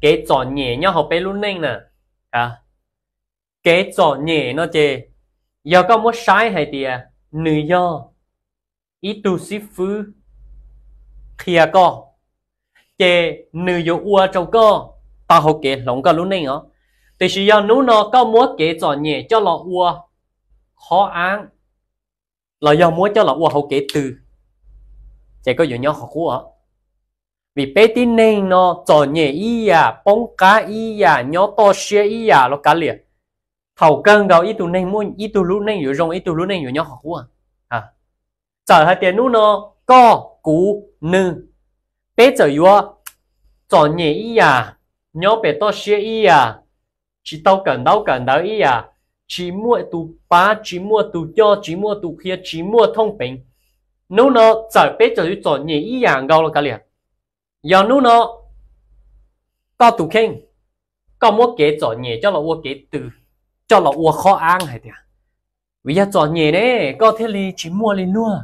cái trò nhẹ nhau học bé luôn nên nè à cái trò nhẹ nó chê giờ có một sai hay thì nữ do ít tu sĩ phứ kia co chê nữ do ua trâu co ta học kế lòng co luôn nên hả thì sự do nú nó có múa cái trò nhẹ cho lọ ua khó án là do múa cho lọ ua học kế từ chê có dụ nhau học của vì bé tin nên nó cho nhẹ ý à bông cá ý à nhỏ to xe ý à nó cá liền thầu cân đầu ý tụ nên muốn ý tụ lúc nên อยู่ rong ý tụ lúc nên อยู่ nhỏ học quá à trở à. hai tiền nút nó có, cú nư bé trở yếu cho nhẹ ý à nhỏ bé to xe ý à chỉ tao cần đâu cần đâu ý à chỉ mua tụ ba chỉ mua tụ cho chỉ mua tụ kia chỉ mua thông bình nút nó trở bé trở yếu cho nhẹ ý à gâu nó cá liền giờ nu nó có tụ kinh có muốn kế cho nhẹ cho là uo kế từ cho là uo khó ăn hay thế vì giờ cho nhẹ đấy có thể li chỉ mua li nua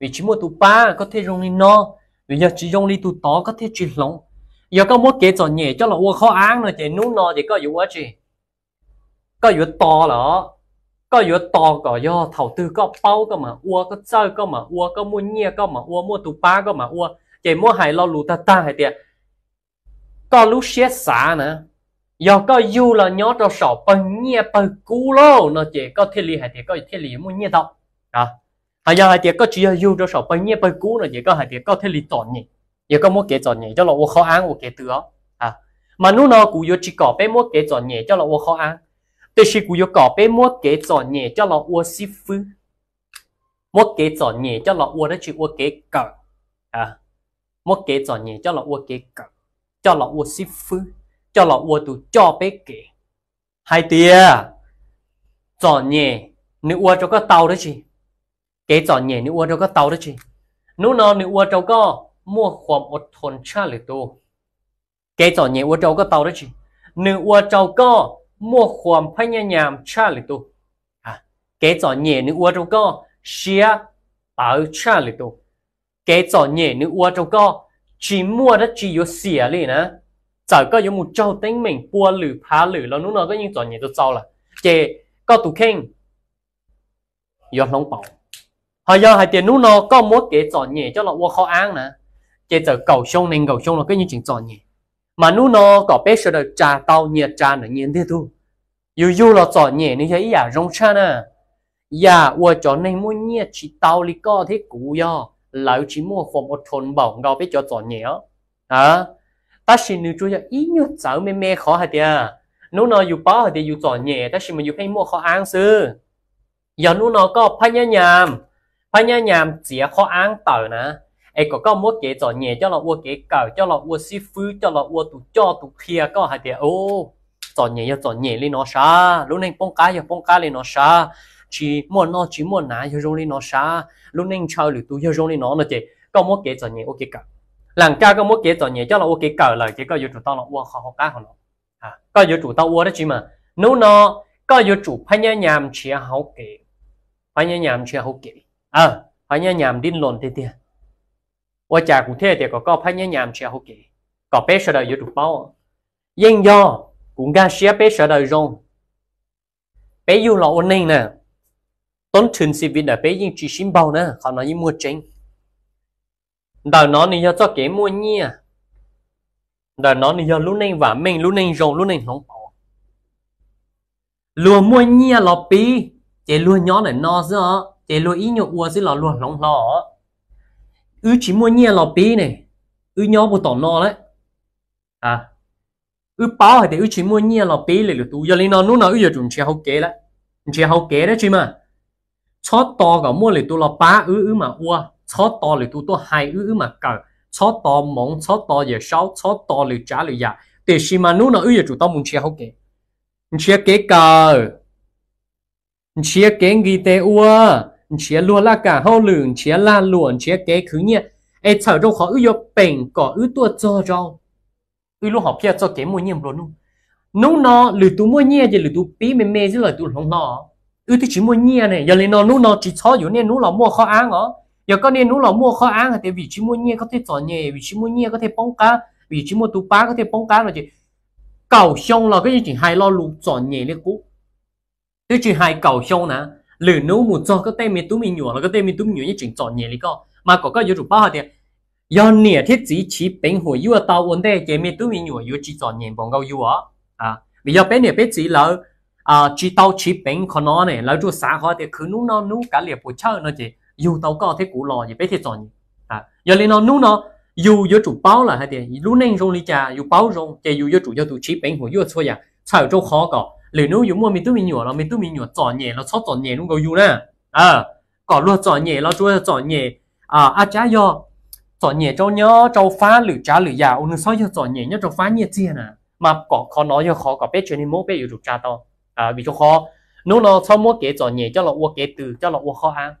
vì chỉ mua tụ ba có thể dùng li no vì giờ chỉ dùng li tụ to có thể chỉ lỏng giờ có muốn kế cho nhẹ cho là uo khó ăn rồi chỉ nu nó thì có dụ quá chị có dụ to đó có dụ to có do thầu tư có bao có mà uo có chơi có mà uo có mua nhẹ có mà uo mua tụ ba có mà uo chỉ mua hai lo lụt ta ta hai tiệt có lúc xét xả nữa giờ có du là nhớ cho sọ bằng nhẹ bằng cú lô nó chỉ có thiên lý hay tiệt có thiên lý mua nhẹ đâu à hay giờ hay tiệt có chỉ du cho sọ bằng nhẹ bằng cú nó chỉ có hay tiệt có thiên lý tổn nhỉ giờ có mua kế tổn nhỉ cho là khó ăn của kế tử à mà nu nó cú yo chỉ có bé mua kế tổn nhỉ cho là khó ăn thế thì cú yo có bé mua kế tổn nhỉ cho là ô xí phứ mua kế tổn nhỉ cho là ô đó chỉ ô kế cỡ à một cái cho nhỉ cho là ua cái cỡ cho là ua xí phứ cho là ua tụ cho bé kể hai tia cho nhỉ nữ ua cho có tàu đó chị cái cho nhỉ nữ ua cho có tàu đó chị Nếu nào nữ ua cho có mua khoản một thôn cha lệ tu cái cho nhỉ ua cho có tàu đó chị nữ ua cho có mua khoản phải nhà nhàm cha lệ tu à cái cho nhỉ nữ ua cho có xia ở cha lệ tu cái trò nhẹ nữ ua trong co chỉ mua đó chỉ có xỉa liền á giờ có có một trâu tính mình bua lử phá lử là lúc nó có những trò nhẹ cho trâu là chè có tụ kinh, do lòng bảo hồi giờ hai tiền lúc nó có muốn cái trò nhẹ cho nó ua khó ăn nè chè giờ cầu sông nên cầu sông nó cái những chuyện trò nhẹ mà lúc nó có bé sợ được trà tao nhiệt trà nó nhiên thế thôi dù dù là trò nhẹ nên thấy giả à, rong cha nè giả dạ, ua trò nên muốn nhiệt chỉ tao lý co thế cũ yo lão chỉ mua khổ một thôn bảo ngào với cho cho nhẹ à ta xin nữ chú cho ý nhu cháu mê mê khó hả tìa nú nó dù bó hả tìa dù cho nhẹ ta xin mà dù hay mua khó ăn sư giờ nú nó có phải nhá nhàm phải nhá nhàm chỉ khó ăn tờ nè ai có có mua kế cho nhẹ cho là mua kế cờ cho là mua xí phứ cho là mua tụ cho tụ kia có hả tìa ô cho nhẹ cho nhẹ lên nó xa lúc này bông cá giờ bông cá lên nó xa chỉ muốn nó chỉ mua nã cho rong nó xa lúc nên chơi lũ tôi cho rong nó nó chỉ có một cái trò nhẹ ok cả làm ca có một cái trò nhẹ cho là ok cả là chỉ có yêu chủ tao là uo khó học cá của nó à có yêu chủ tao uo đó chỉ mà nếu nó có yêu chủ phải nhớ nhầm chỉ học kỹ phải nhớ nhầm chỉ học kỹ à phải nhớ nhầm điên lộn thế tiền uo chả cụ thể thì có có phải nhầm chỉ học kỹ có bé sợ đời yêu bao nhưng do cũng ga xia bé sợ đời rong bé yêu là ổn nè tốn thường sĩ vì đã bế nhưng chỉ xin bao nè, họ nói như mua chính đời nó nè do cho kế mua nhi à đời nó nè do lúc này vả mình lúc này rồng lúc này không bỏ lùa mua nhi à lọ pi chỉ lùa nhỏ này no chứ chỉ lùa ít nhậu ua chứ là lùa lỏng lọ ư chỉ mua nhi à lọ pi này ư nhó bộ tỏng no đấy à ư báo thì ư chỉ mua nhi à lọ pi là lùa tu giờ lên nó lúc nào ư giờ chúng chia hậu kế đấy chia hậu kế đấy chứ mà chó to cả mua lì tu lo ba ư ư mà ua chó to lì tu to hai ư ư mà cờ chó to mong chó to giờ sáu chó to lì trả lì giả để xí mà nú nó ư giờ chủ tao muốn chia hậu kì chia kế cờ chia kế gì tê ua chia luôn la cả hậu lửng chia la luôn chia kế khứ nhẹ ai sợ đâu khó ư giờ bệnh có ư tua cho rau ư lúc học kia cho kế mua nhiệm luôn nú nó lì tu mua nhẹ giờ lì tu pí mềm mềm chứ lời tu không nó ưu thì chỉ mua nhia này giờ lên nó nú nó chỉ cho dù nên nú là mua kho án ngó giờ có nên nú là mua kho án thì vì chỉ mua nhia có thể chọn nhẹ vì chỉ mua nhia có thể bóng cá vì chỉ mua tú bá có thể bóng cá là gì cầu xong là cái gì chỉ hai lo lụt chọn nhẹ đấy cũ thứ chỉ hai cầu xong nè lử nú một cho cái tên mình tú mình nhỏ là cái tên mình tú mình nhỏ như chỉ chọn nhẹ đấy co mà có cái yếu tố bao thì giờ nhẹ thiết chỉ chỉ bệnh hồi yêu tao vấn đề cái mình tú mình nhỏ yêu chỉ chọn nhẹ bằng gạo yêu à à bây giờ bên này bên chỉ là à chỉ tao chỉ bình con nó này lấy chút xã hội thì cứ nú nó nú cả liệp của chơi nó chỉ dù tao có thế cũ lo, gì biết thế chọn à giờ lên nó nú nó dù giữa chủ báo là hay thì lúc nên trong lý trà dù báo trong thì dù giữa chủ cho tụ chỉ bệnh của dù thôi à sao chỗ khó có liệu nếu dù mua mình tự mình nhổ, là mình tự mình nhựa chọn nhẹ là chọn chọn nhẹ luôn có dù nè à còn luôn chọn nhẹ là chúa chọn nhẹ à à chả do chọn nhẹ cho nhớ cho phá lử trả lử già ông nói sao giờ chọn nhẹ nhớ cho phá nhẹ chia nè mà có khó nói cho khó có biết chuyện đi mốt biết dù chủ cha to à vì cho khó nếu nó sau mỗi cái trò nhẹ là ô cái từ cho là ô khó ăn